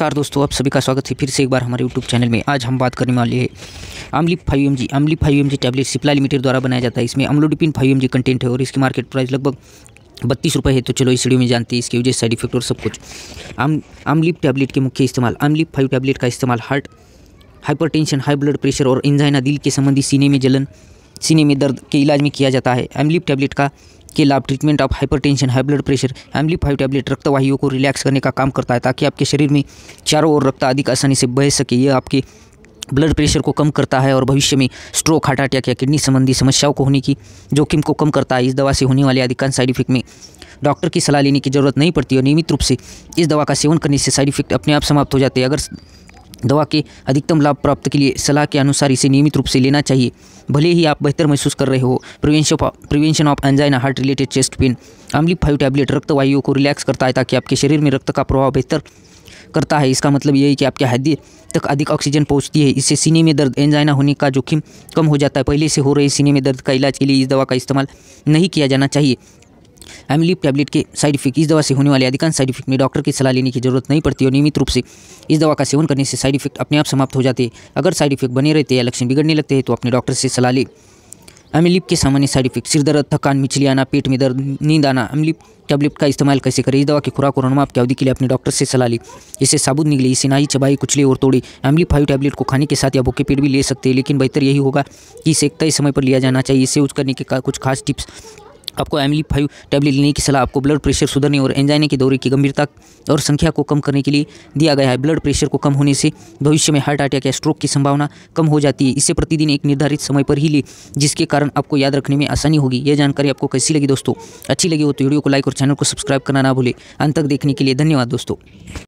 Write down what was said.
नमस्कार दोस्तों आप सभी का स्वागत है फिर से एक बार हमारे यूट्यूब चैनल में आज हम बात करने वाले हैं अमली फाइव एम जी अमली five M G tablet Cipla limited द्वारा बनाया जाता है इसमें amlodipine five M G content है और इसकी मार्केट प्राइस लगभग बत्तीस रुपये है तो चलो इस वीडियो में जानते हैं इसके यूजेस साइड इफेक्ट और सब कुछ आम अमलिप टैबलेट के मुख्य इस्तेमाल अमली फाइव टैबलेट का इस्तेमाल heart hypertension high blood pressure और इंजाइना दिल के संबंधी सीने में जलन सीने में दर्द के इलाज में किया जाता है एमलिप टैबलेट का के लाभ treatment of hypertension high blood pressure एम्बली फाइव टैबलेट रक्तवाहियों को रिलैक्स करने का काम करता है ताकि आपके शरीर में चारों ओर रक्त अधिक आसानी से बह सके यह आपके ब्लड प्रेशर को कम करता है और भविष्य में स्ट्रोक हार्ट अटैक या किडनी संबंधी समस्याओं को होने की जोखिम को कम करता है इस दवा से होने वाले अधिकांश साइड इफेक्ट में डॉक्टर की सलाह लेने की जरूरत नहीं पड़ती और नियमित रूप से इस दवा का सेवन करने से साइड इफेक्ट अपने आप समाप्त हो जाते हैं अगर दवा के अधिकतम लाभ प्राप्त के लिए सलाह के अनुसार इसे नियमित रूप से लेना चाहिए भले ही आप बेहतर महसूस कर रहे हो prevention prevention of angina heart related chest pain आम्लिक फाइव टैबलेट रक्त को रिलैक्स करता है ताकि आपके शरीर में रक्त का प्रभाव बेहतर करता है इसका मतलब यह है कि आपके हृदय तक अधिक ऑक्सीजन पहुंचती है इससे सीने में दर्द एंजाइना होने का जोखिम कम हो जाता है पहले से हो रहे सीने में दर्द का इलाज के लिए इस दवा का इस्तेमाल नहीं किया जाना चाहिए एमलीप टैबलेट के साइड इफेक्ट इस दवा से होने वाले अधिकांश साइड इफेक्ट में डॉक्टर की सलाह लेने की जरूरत नहीं पड़ती और नियमित रूप से इस दवा का सेवन करने से साइड इफेक्ट अपने आप समाप्त हो जाते हैं अगर साइड इफेक्ट बने रहते या लक्षण बिगड़ने लगते हैं तो अपने डॉक्टर से सलाह लें एमलिप के सामान्य साइड इफेक्ट सिर दर्द थकान मिचली आना पेट में दर्द नींद आना एमलिप टैबलेट का इस्तेमाल कैसे करें इस दवा की खुराक और अनुमाप की अवधि के लिए अपने डॉक्टर से सलाह ली इसे साबुत निकले इसे नाई चबाई कुचले और तोड़े एमलिप फाइव टैबलेट को खाने के साथ या भूखे पेट भी ले सकते हैं लेकिन बेहतर यही होगा कि इसे एक तय समय पर लिया जाना चाहिए इसे यूज करने के कुछ खास टिप्स आपको एमली फाइव टैबलेट लेने की सलाह आपको ब्लड प्रेशर सुधरने और एंजाइने के दौरे की गंभीरता और संख्या को कम करने के लिए दिया गया है ब्लड प्रेशर को कम होने से भविष्य में हार्ट अटैक या स्ट्रोक की संभावना कम हो जाती है इसे प्रतिदिन एक निर्धारित समय पर ही ले जिसके कारण आपको याद रखने में आसानी होगी यह जानकारी आपको कैसी लगी दोस्तों अच्छी लगी हो तो वीडियो को लाइक और चैनल को सब्सक्राइब करना ना भूलें अंत तक देखने के लिए धन्यवाद दोस्तों